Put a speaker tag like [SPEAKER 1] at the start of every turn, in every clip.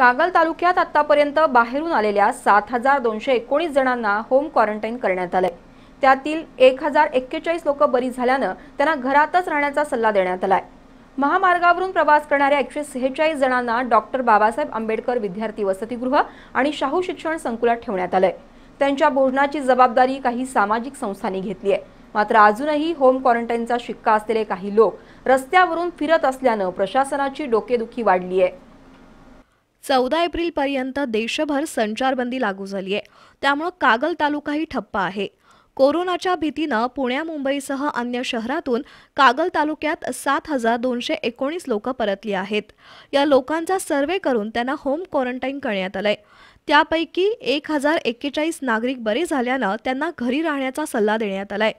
[SPEAKER 1] कागल तालुक्यात आतापर्यंत बाहेरून आलेल्या सात हजार दोनशे एकोणीस जणांना होम क्वारंटाईन करण्यात आलंय त्यातील एक हजार एक्केचाळीस लोक बरी झाल्यानं त्यांना घरातच राहण्याचा सल्ला देण्यात आलाय महामार्गावरून प्रवास करणाऱ्या एकशे सेहेचाळीस जणांना डॉक्टर बाबासाहेब आंबेडकर विद्यार्थी वसतिगृह आणि शाहू शिक्षण संकुलात ठेवण्यात आलंय त्यांच्या भोजनाची जबाबदारी काही सामाजिक संस्थांनी घेतली आहे मात्र अजूनही होम क्वारंटाईनचा शिक्का असलेले काही लोक रस्त्यावरून फिरत असल्यानं प्रशासनाची डोकेदुखी वाढली आहे चौदा पर्यंत देशभर संचारबंदी लागू झाली आहे त्यामुळं
[SPEAKER 2] कागल तालुकाही ठप्पा आहे कोरोनाच्या भीतीनं पुण्या मुंबईसह अन्य शहरातून कागल तालुक्यात सात हजार दोनशे एकोणीस लोक परतली आहेत या लोकांचा सर्वे करून त्यांना होम क्वारंटाईन करण्यात आलंय त्यापैकी एक हजार एक्केचाळीस नागरिक बरे झाल्यानं त्यांना घरी राहण्याचा सल्ला देण्यात आलाय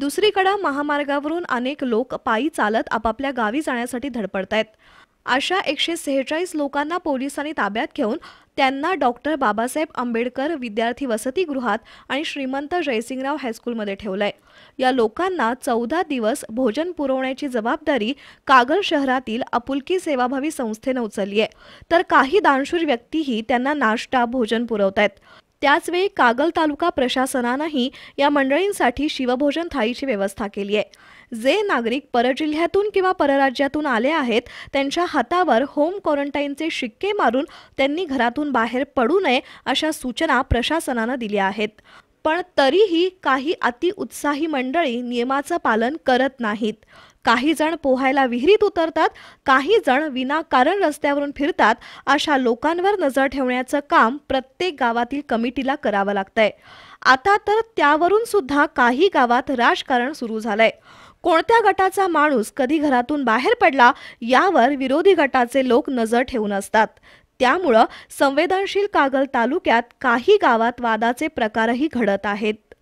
[SPEAKER 2] दुसरीकडे महामार्गावरून अनेक लोक पायी चालत आपापल्या गावी जाण्यासाठी धडपडत आहेत अशा एकशे सेहेचाळीस लोकांना पोलिसांनी ताब्यात घेऊन त्यांना डॉक्टर बाबासाहेब आंबेडकर विद्यार्थी वसतिगृहात आणि श्रीमंत जयसिंगराव हायस्कूलमध्ये ठेवलंय या लोकांना चौदा दिवस भोजन पुरवण्याची जबाबदारी कागल शहरातील आपुलकी सेवाभावी संस्थेनं उचलली आहे तर काही दानशूर व्यक्तीही त्यांना नाश्ता भोजन पुरवत त्याचवेळी कागल तालुका प्रशासनानंही या मंडळींसाठी शिवभोजन थाळीची व्यवस्था केली आहे जे नागरिक परजिल्ह्यातून किंवा परराज्यातून आले आहेत त्यांच्या हातावर होम क्वारंटाईनचे शिक्के मारून त्यांनी घरातून बाहेर पडू नये अशा सूचना प्रशासनानं दिल्या आहेत पण तरीही काही अतिउत्साही मंडळी नियमाचं पालन करत नाहीत काही जण पोहायला विहिरीत उतरतात काही जण विनाकारण रस्त्यावरून फिरतात अशा लोकांवर नजर ठेवण्याचं काम प्रत्येक गावातील कमिटीला करावं लागतंय आता तर त्यावरून सुद्धा काही गावात राजकारण सुरू झालंय कोणत्या गटाचा माणूस कधी घरातून बाहेर पडला यावर विरोधी गटाचे लोक नजर ठेवून असतात त्यामुळं संवेदनशील कागल तालुक्यात काही गावात वादाचे प्रकारही घडत आहेत